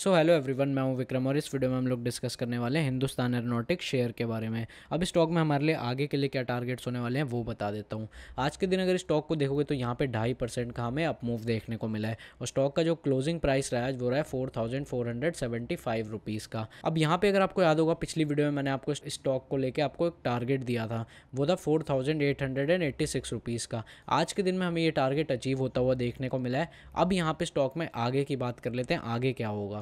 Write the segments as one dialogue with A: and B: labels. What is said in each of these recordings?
A: so hello everyone मैं हूं विक्रम और इस वीडियो में हम लोग डिस्कस करने वाले हैं हिंदुस्तान एरोनॉटिक्स शेयर के बारे में अब स्टॉक में हमारे लिए आगे के लिए क्या टारगेट्स होने वाले हैं वो बता देता हूं आज के दिन अगर स्टॉक को देखोगे तो यहाँ पे ढाई परसेंट का हमें अपमूव देखने को मिला है और स्टॉक का जो क्लोजिंग प्राइस रहा है वो रहा है four thousand four hundred seventy five rupees का अब यहाँ पर अगर आपको याद होगा पिछली वीडियो में मैंने आपको स्टॉक को लेकर आपको एक टारगेट दिया था वो था four thousand eight hundred and eighty six rupees का आज के दिन में हमें ये टारगेट अचीव होता हुआ देखने को मिला है अब यहाँ पर स्टॉक में आगे की बात कर लेते हैं आगे क्या होगा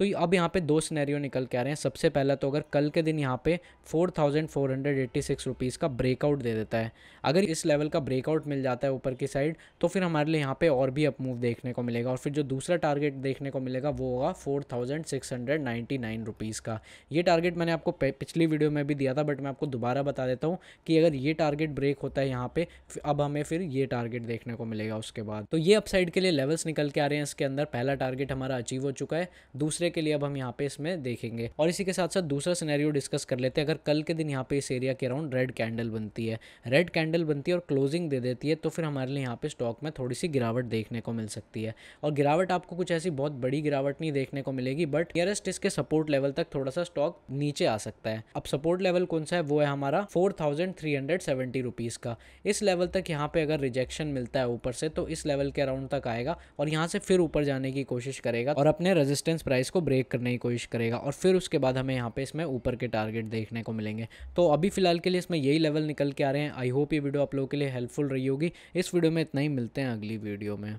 A: तो अब यहाँ पे दो सिनेरियो निकल के आ रहे हैं सबसे पहला तो अगर कल के दिन यहाँ पे four thousand four hundred eighty six rupees का ब्रेकआउट दे देता है अगर इस लेवल का ब्रेकआउट मिल जाता है ऊपर की साइड तो फिर हमारे लिए यहाँ पे और भी अप मूव देखने को मिलेगा और फिर जो दूसरा टारगेट देखने को मिलेगा वो होगा four thousand six hundred nine rupees का ये टारगेट मैंने आपको पिछली वीडियो में भी दिया था बट मैं आपको दोबारा बता देता हूँ कि अगर ये टारगेट ब्रेक होता है यहाँ पे अब हमें फिर ये टारगेट देखने को मिलेगा उसके बाद तो ये अपसाइड के लिए लेवल्स निकल के आ रहे हैं इसके अंदर पहला टारगेट हमारा अचीव हो चुका है दूसरे दूसरे के लिए अब हम यहाँ पे इसमें देखेंगे और इसी के साथ साथ दूसरा सिनेरियो डिस्कस कर लेते हैं अगर कल के दिन यहाँ पे इस एरिया के अराउंड रेड कैंडल बनती है रेड कैंडल बनती है और क्लोजिंग दे देती है तो फिर हमारे लिए यहाँ पे स्टॉक में थोड़ी सी गिरावट देखने को मिल सकती है और गिरावट आपको कुछ ऐसी बहुत बड़ी गिरावट नहीं देखने को मिलेगी बट नियरेस्ट इसके सपोर्ट लेवल तक थोड़ा सा स्टॉक नीचे आ सकता है अब सपोर्ट लेवल कौन सा है वो है हमारा फोर थाउजेंड का इस लेवल तक यहाँ पे अगर रिजेक्शन मिलता है ऊपर से तो इस लेवल के अराउंड तक आएगा और यहाँ से फिर ऊपर जाने की कोशिश करेगा और अपने रेजिस्टेंस प्राइस इसको ब्रेक करने की कोशिश करेगा और फिर उसके बाद हमें यहाँ पे इसमें ऊपर के टारगेट देखने को मिलेंगे तो अभी फिलहाल के लिए इसमें यही लेवल निकल के आ रहे हैं आई होप ये वीडियो आप लोगों के लिए हेल्पफुल रही होगी इस वीडियो में इतना ही मिलते हैं अगली वीडियो में